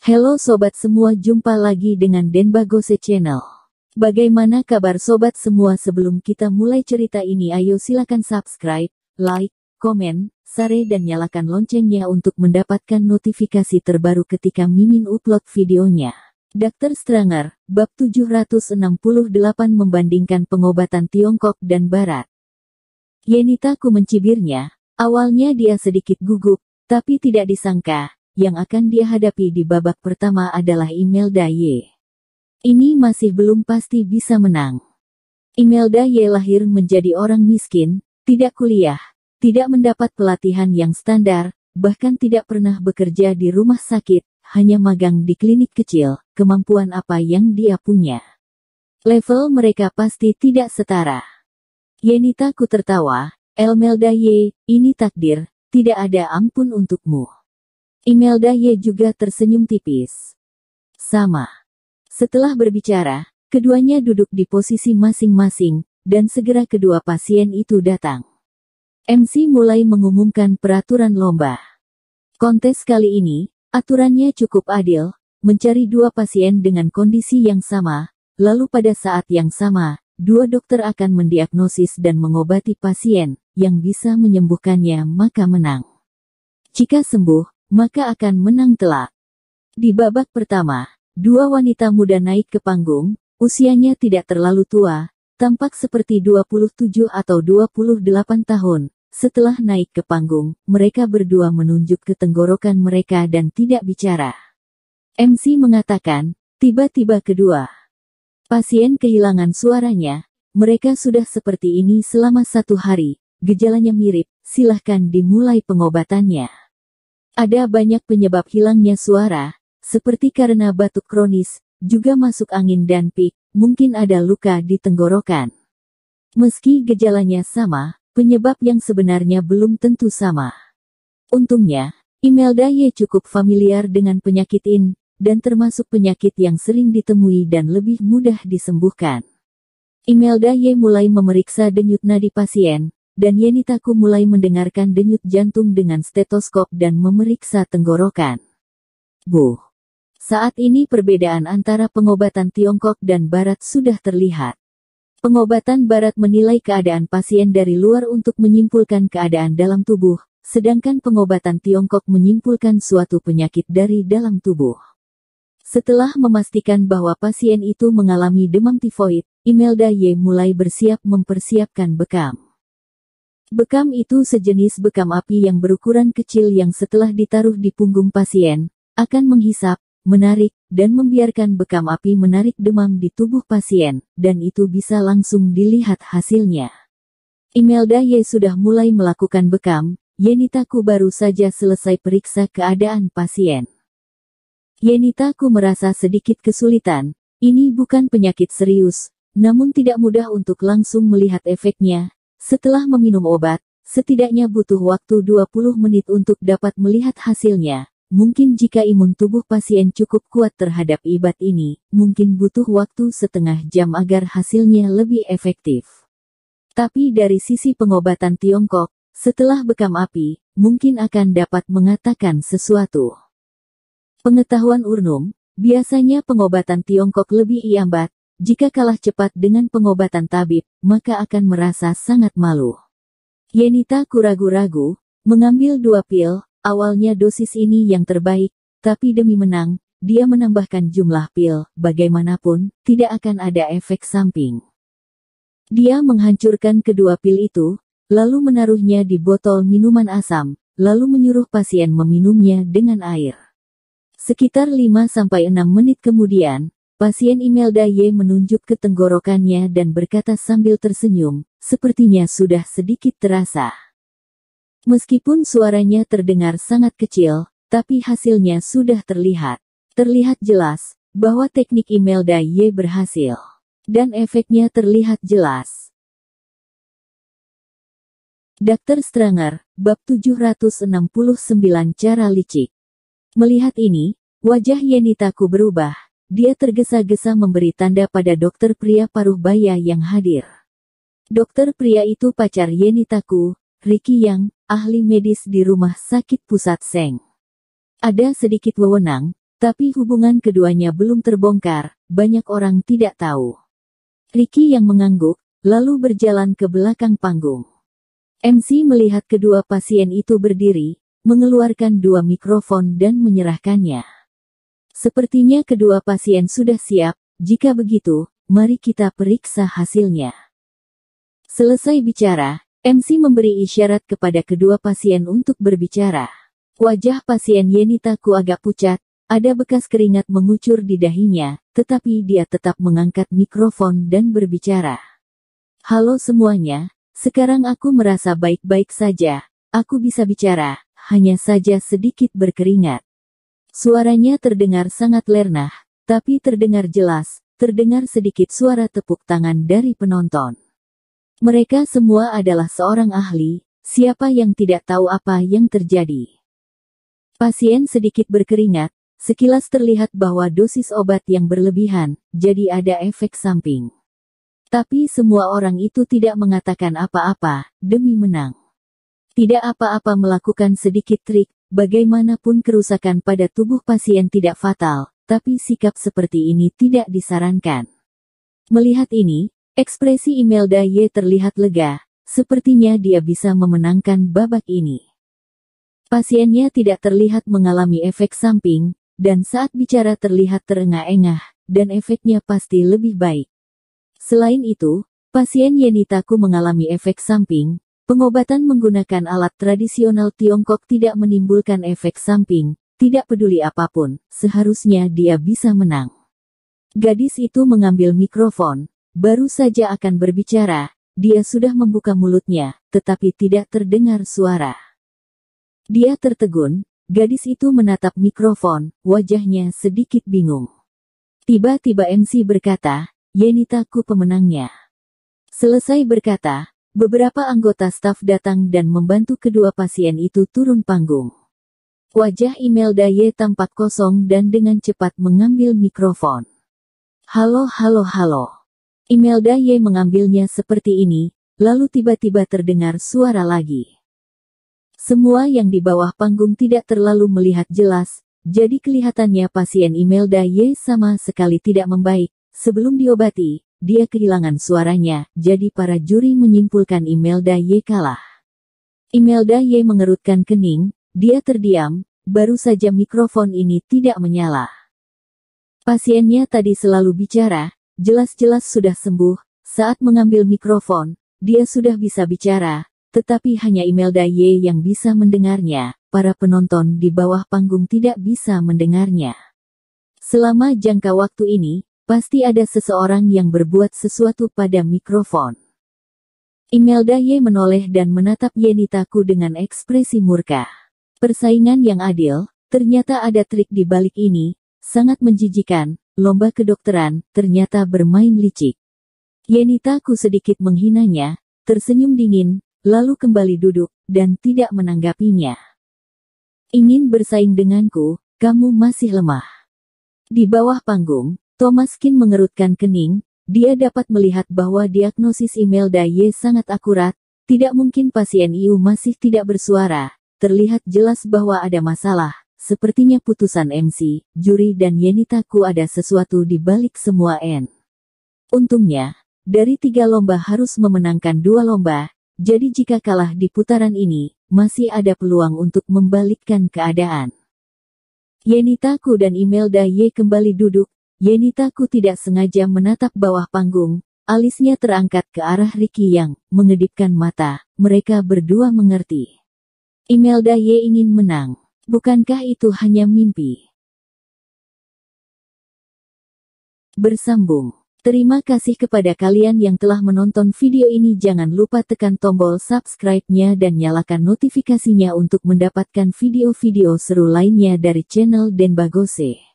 Halo sobat semua, jumpa lagi dengan Denbagose Channel. Bagaimana kabar sobat semua sebelum kita mulai cerita ini ayo silakan subscribe, like, komen, share dan nyalakan loncengnya untuk mendapatkan notifikasi terbaru ketika Mimin upload videonya. Dr. Stranger, bab 768 membandingkan pengobatan Tiongkok dan Barat. Yenitaku mencibirnya, awalnya dia sedikit gugup, tapi tidak disangka, yang akan dia hadapi di babak pertama adalah Imelda Y. Ini masih belum pasti bisa menang. Imelda Y lahir menjadi orang miskin, tidak kuliah, tidak mendapat pelatihan yang standar, bahkan tidak pernah bekerja di rumah sakit, hanya magang di klinik kecil, kemampuan apa yang dia punya. Level mereka pasti tidak setara. Yenita ku tertawa, Elmelda Y, ini takdir, tidak ada ampun untukmu. Imelda Ye juga tersenyum tipis. Sama. Setelah berbicara, keduanya duduk di posisi masing-masing, dan segera kedua pasien itu datang. MC mulai mengumumkan peraturan lomba. Kontes kali ini, aturannya cukup adil, mencari dua pasien dengan kondisi yang sama, lalu pada saat yang sama, dua dokter akan mendiagnosis dan mengobati pasien, yang bisa menyembuhkannya maka menang. Jika sembuh, maka akan menang telak. Di babak pertama, dua wanita muda naik ke panggung, usianya tidak terlalu tua, tampak seperti 27 atau 28 tahun. Setelah naik ke panggung, mereka berdua menunjuk ke tenggorokan mereka dan tidak bicara. MC mengatakan, tiba-tiba kedua. Pasien kehilangan suaranya, mereka sudah seperti ini selama satu hari, gejalanya mirip, silahkan dimulai pengobatannya. Ada banyak penyebab hilangnya suara, seperti karena batuk kronis, juga masuk angin dan pik, mungkin ada luka di tenggorokan. Meski gejalanya sama, penyebab yang sebenarnya belum tentu sama. Untungnya, Imelda Ye cukup familiar dengan penyakit ini, dan termasuk penyakit yang sering ditemui dan lebih mudah disembuhkan. Imelda Ye mulai memeriksa denyut nadi pasien, dan Yenitaku mulai mendengarkan denyut jantung dengan stetoskop dan memeriksa tenggorokan. Bu, Saat ini perbedaan antara pengobatan Tiongkok dan Barat sudah terlihat. Pengobatan Barat menilai keadaan pasien dari luar untuk menyimpulkan keadaan dalam tubuh, sedangkan pengobatan Tiongkok menyimpulkan suatu penyakit dari dalam tubuh. Setelah memastikan bahwa pasien itu mengalami demam tifoid, Imelda Ye mulai bersiap mempersiapkan bekam. Bekam itu sejenis bekam api yang berukuran kecil yang setelah ditaruh di punggung pasien, akan menghisap, menarik, dan membiarkan bekam api menarik demam di tubuh pasien, dan itu bisa langsung dilihat hasilnya. Imelda Y sudah mulai melakukan bekam, Yenitaku baru saja selesai periksa keadaan pasien. Yenitaku merasa sedikit kesulitan, ini bukan penyakit serius, namun tidak mudah untuk langsung melihat efeknya, setelah meminum obat, setidaknya butuh waktu 20 menit untuk dapat melihat hasilnya. Mungkin jika imun tubuh pasien cukup kuat terhadap ibat ini, mungkin butuh waktu setengah jam agar hasilnya lebih efektif. Tapi dari sisi pengobatan Tiongkok, setelah bekam api, mungkin akan dapat mengatakan sesuatu. Pengetahuan Urnum, biasanya pengobatan Tiongkok lebih iambat, jika kalah cepat dengan pengobatan tabib, maka akan merasa sangat malu. Yenita kuragu-ragu, mengambil dua pil, awalnya dosis ini yang terbaik, tapi demi menang, dia menambahkan jumlah pil, bagaimanapun, tidak akan ada efek samping. Dia menghancurkan kedua pil itu, lalu menaruhnya di botol minuman asam, lalu menyuruh pasien meminumnya dengan air. Sekitar 5-6 menit kemudian, Pasien Imelda Y menunjuk ke tenggorokannya dan berkata sambil tersenyum, sepertinya sudah sedikit terasa. Meskipun suaranya terdengar sangat kecil, tapi hasilnya sudah terlihat. Terlihat jelas, bahwa teknik Imelda Y berhasil. Dan efeknya terlihat jelas. Dr. Stranger, Bab 769 Cara Licik Melihat ini, wajah Yenitaku berubah, dia tergesa-gesa memberi tanda pada dokter pria paruh baya yang hadir. Dokter pria itu pacar Yenitaku, Ricky Yang, ahli medis di rumah sakit pusat Seng. Ada sedikit wewenang, tapi hubungan keduanya belum terbongkar, banyak orang tidak tahu. Ricky yang mengangguk, lalu berjalan ke belakang panggung. MC melihat kedua pasien itu berdiri, mengeluarkan dua mikrofon dan menyerahkannya. Sepertinya kedua pasien sudah siap, jika begitu, mari kita periksa hasilnya. Selesai bicara, MC memberi isyarat kepada kedua pasien untuk berbicara. Wajah pasien Yenita ku agak pucat, ada bekas keringat mengucur di dahinya, tetapi dia tetap mengangkat mikrofon dan berbicara. Halo semuanya, sekarang aku merasa baik-baik saja, aku bisa bicara, hanya saja sedikit berkeringat. Suaranya terdengar sangat lernah, tapi terdengar jelas, terdengar sedikit suara tepuk tangan dari penonton. Mereka semua adalah seorang ahli, siapa yang tidak tahu apa yang terjadi. Pasien sedikit berkeringat, sekilas terlihat bahwa dosis obat yang berlebihan, jadi ada efek samping. Tapi semua orang itu tidak mengatakan apa-apa, demi menang. Tidak apa-apa melakukan sedikit trik, Bagaimanapun kerusakan pada tubuh pasien tidak fatal, tapi sikap seperti ini tidak disarankan. Melihat ini, ekspresi Imelda Y terlihat lega, sepertinya dia bisa memenangkan babak ini. Pasiennya tidak terlihat mengalami efek samping, dan saat bicara terlihat terengah-engah, dan efeknya pasti lebih baik. Selain itu, pasien Yenitaku mengalami efek samping, Pengobatan menggunakan alat tradisional Tiongkok tidak menimbulkan efek samping, tidak peduli apapun, seharusnya dia bisa menang. Gadis itu mengambil mikrofon, baru saja akan berbicara, dia sudah membuka mulutnya, tetapi tidak terdengar suara. Dia tertegun, gadis itu menatap mikrofon, wajahnya sedikit bingung. Tiba-tiba MC berkata, Yenita ku pemenangnya. Selesai berkata, Beberapa anggota staf datang dan membantu kedua pasien itu turun panggung. Wajah Imelda Y tampak kosong dan dengan cepat mengambil mikrofon. Halo halo halo. Imelda Ye mengambilnya seperti ini, lalu tiba-tiba terdengar suara lagi. Semua yang di bawah panggung tidak terlalu melihat jelas, jadi kelihatannya pasien Imelda Ye sama sekali tidak membaik, sebelum diobati, dia kehilangan suaranya, jadi para juri menyimpulkan Imelda Y kalah. Imelda Y mengerutkan kening, dia terdiam, baru saja mikrofon ini tidak menyala. Pasiennya tadi selalu bicara, jelas-jelas sudah sembuh, saat mengambil mikrofon, dia sudah bisa bicara, tetapi hanya Imelda Y yang bisa mendengarnya, para penonton di bawah panggung tidak bisa mendengarnya. Selama jangka waktu ini, Pasti ada seseorang yang berbuat sesuatu pada mikrofon. Imelda Ye menoleh dan menatap Yenitaku dengan ekspresi murka. Persaingan yang adil, ternyata ada trik di balik ini, sangat menjijikan, lomba kedokteran, ternyata bermain licik. Yenitaku sedikit menghinanya, tersenyum dingin, lalu kembali duduk, dan tidak menanggapinya. Ingin bersaing denganku, kamu masih lemah. Di bawah panggung, Thomas Thomaskin mengerutkan kening, dia dapat melihat bahwa diagnosis Imelda Ye sangat akurat, tidak mungkin pasien IU masih tidak bersuara, terlihat jelas bahwa ada masalah. Sepertinya putusan MC, juri dan Yenitaku ada sesuatu di balik semua N. Untungnya, dari tiga lomba harus memenangkan dua lomba, jadi jika kalah di putaran ini, masih ada peluang untuk membalikkan keadaan. Yenitaku dan Imelda Y kembali duduk, Yenitaku tidak sengaja menatap bawah panggung, alisnya terangkat ke arah Ricky yang mengedipkan mata. Mereka berdua mengerti. Imelda Ye ingin menang. Bukankah itu hanya mimpi? Bersambung. Terima kasih kepada kalian yang telah menonton video ini. Jangan lupa tekan tombol subscribe-nya dan nyalakan notifikasinya untuk mendapatkan video-video seru lainnya dari channel Denbagose.